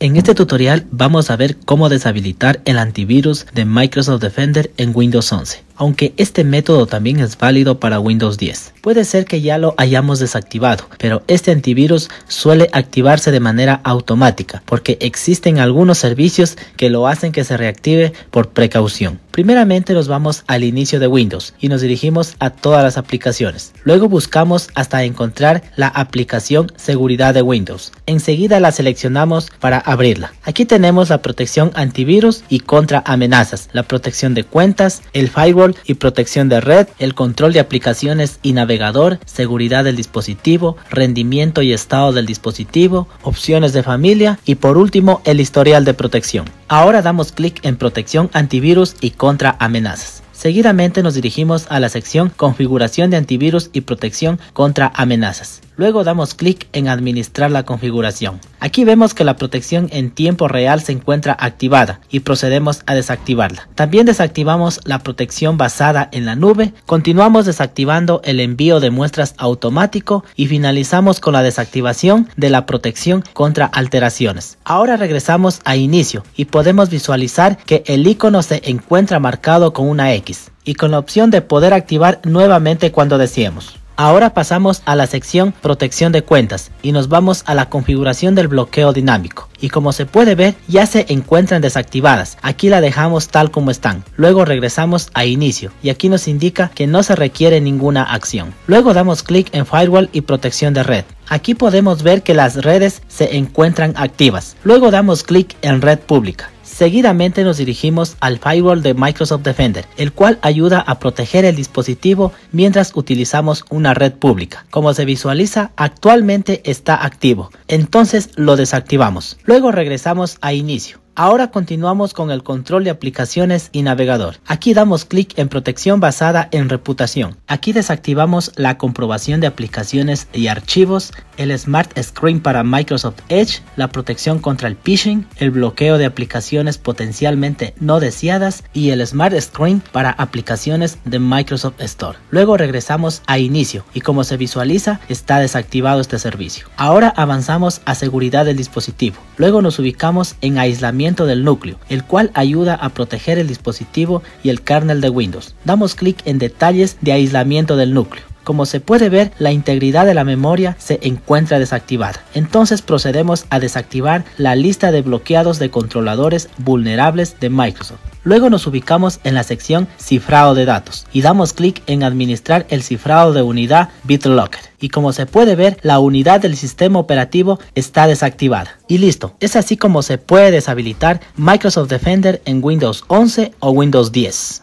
En este tutorial vamos a ver cómo deshabilitar el antivirus de Microsoft Defender en Windows 11 aunque este método también es válido para Windows 10. Puede ser que ya lo hayamos desactivado, pero este antivirus suele activarse de manera automática, porque existen algunos servicios que lo hacen que se reactive por precaución. Primeramente nos vamos al inicio de Windows y nos dirigimos a todas las aplicaciones. Luego buscamos hasta encontrar la aplicación seguridad de Windows. Enseguida la seleccionamos para abrirla. Aquí tenemos la protección antivirus y contra amenazas, la protección de cuentas, el firewall y protección de red, el control de aplicaciones y navegador, seguridad del dispositivo, rendimiento y estado del dispositivo, opciones de familia y por último el historial de protección. Ahora damos clic en protección antivirus y contra amenazas. Seguidamente nos dirigimos a la sección Configuración de antivirus y protección contra amenazas. Luego damos clic en Administrar la configuración. Aquí vemos que la protección en tiempo real se encuentra activada y procedemos a desactivarla. También desactivamos la protección basada en la nube, continuamos desactivando el envío de muestras automático y finalizamos con la desactivación de la protección contra alteraciones. Ahora regresamos a inicio y podemos visualizar que el icono se encuentra marcado con una X y con la opción de poder activar nuevamente cuando deseemos. Ahora pasamos a la sección protección de cuentas y nos vamos a la configuración del bloqueo dinámico. Y como se puede ver ya se encuentran desactivadas, aquí la dejamos tal como están. Luego regresamos a inicio y aquí nos indica que no se requiere ninguna acción. Luego damos clic en firewall y protección de red. Aquí podemos ver que las redes se encuentran activas. Luego damos clic en red pública Seguidamente nos dirigimos al firewall de Microsoft Defender, el cual ayuda a proteger el dispositivo mientras utilizamos una red pública. Como se visualiza, actualmente está activo, entonces lo desactivamos. Luego regresamos a inicio. Ahora continuamos con el control de aplicaciones y navegador. Aquí damos clic en protección basada en reputación. Aquí desactivamos la comprobación de aplicaciones y archivos el Smart Screen para Microsoft Edge, la protección contra el phishing, el bloqueo de aplicaciones potencialmente no deseadas y el Smart Screen para aplicaciones de Microsoft Store. Luego regresamos a inicio y como se visualiza está desactivado este servicio. Ahora avanzamos a seguridad del dispositivo. Luego nos ubicamos en aislamiento del núcleo, el cual ayuda a proteger el dispositivo y el kernel de Windows. Damos clic en detalles de aislamiento del núcleo. Como se puede ver, la integridad de la memoria se encuentra desactivada. Entonces procedemos a desactivar la lista de bloqueados de controladores vulnerables de Microsoft. Luego nos ubicamos en la sección Cifrado de datos y damos clic en Administrar el cifrado de unidad BitLocker. Y como se puede ver, la unidad del sistema operativo está desactivada. Y listo, es así como se puede deshabilitar Microsoft Defender en Windows 11 o Windows 10.